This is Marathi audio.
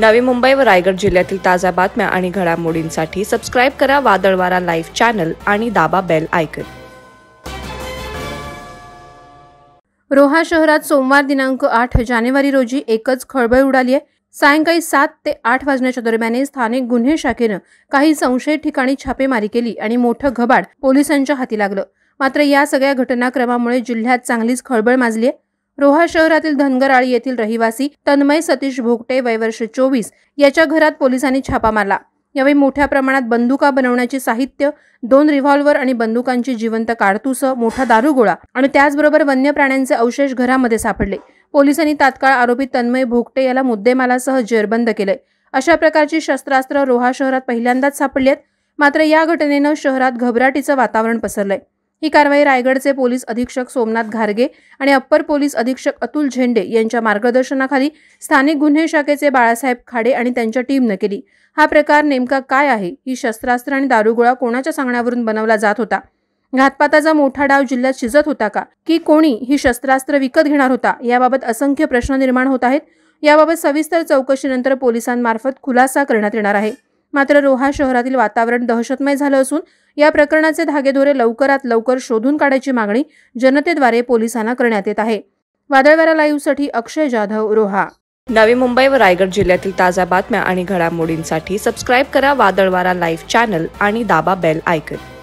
नवी मुंबई व रायगड जिल्ह्यातील ताज्या बातम्या आणि घडामोडींसाठी सबस्क्राईब करा वादळवारा लाईव्ह चॅनल आणि दाबा बेल आयकन रोहा शहरात सोमवार दिनांक आठ जानेवारी रोजी एकच खळबळ उडाली आहे सायंकाळी सात ते आठ वाजण्याच्या दरम्यान स्थानिक गुन्हे शाखेनं काही संशयित ठिकाणी छापेमारी केली आणि मोठं घबाड पोलिसांच्या हाती लागलं मात्र या सगळ्या घटनाक्रमामुळे जिल्ह्यात चांगलीच खळबळ माजली आहे रोहा शहरातील धनगराळी येथील रहिवासी तन्मय सतीश भोगटे वयवर्ष चोवीस याच्या घरात पोलिसांनी छापा मारला यावेळी मोठ्या प्रमाणात बंदुका बनवण्याचे साहित्य दोन रिव्हॉल्व्हर आणि बंदुकांची जिवंत कारतुसं मोठा दारुगोळा आणि त्याचबरोबर वन्य प्राण्यांचे अवशेष घरामध्ये सापडले पोलिसांनी तात्काळ आरोपी तन्मय भोगटे याला मुद्देमालासह जेरबंद केले अशा प्रकारची शस्त्रास्त्र रोहा शहरात पहिल्यांदाच सापडली आहेत मात्र या घटनेनं शहरात घबराटीचं वातावरण पसरलंय ही कारवाई रायगडचे पोलीस अधीक्षक सोमनाथ घारगे आणि अप्पर पोलीस अधीक्षक अतुल झेंडे यांच्या मार्गदर्शनाखाली स्थानिक गुन्हे शाखेचे बाळासाहेब खाडे आणि त्यांच्या टीमनं केली हा प्रकार नेमका काय आहे ही शस्त्रास्त्र आणि दारुगोळा कोणाच्या सांगण्यावरून बनवला जात होता घातपाताचा मोठा डाव जिल्ह्यात शिजत होता का की कोणी ही शस्त्रास्त्र विकत घेणार होता याबाबत असंख्य प्रश्न निर्माण होत आहेत याबाबत सविस्तर चौकशीनंतर पोलिसांमार्फत खुलासा करण्यात येणार आहे मात्र रोहा शहरातील वातावरण दहशतमय झालं असून या प्रकरणाचे धागेदोरे लवकरात लवकर शोधून काढायची मागणी जनतेद्वारे पोलिसांना करण्यात येत आहे वादळवारा लाईव्हसाठी अक्षय जाधव रोहा नवी मुंबई व रायगड जिल्ह्यातील ताज्या बातम्या आणि घडामोडींसाठी सबस्क्राईब करा वादळवारा लाईव्ह चॅनल आणि दाबा बेल आयकन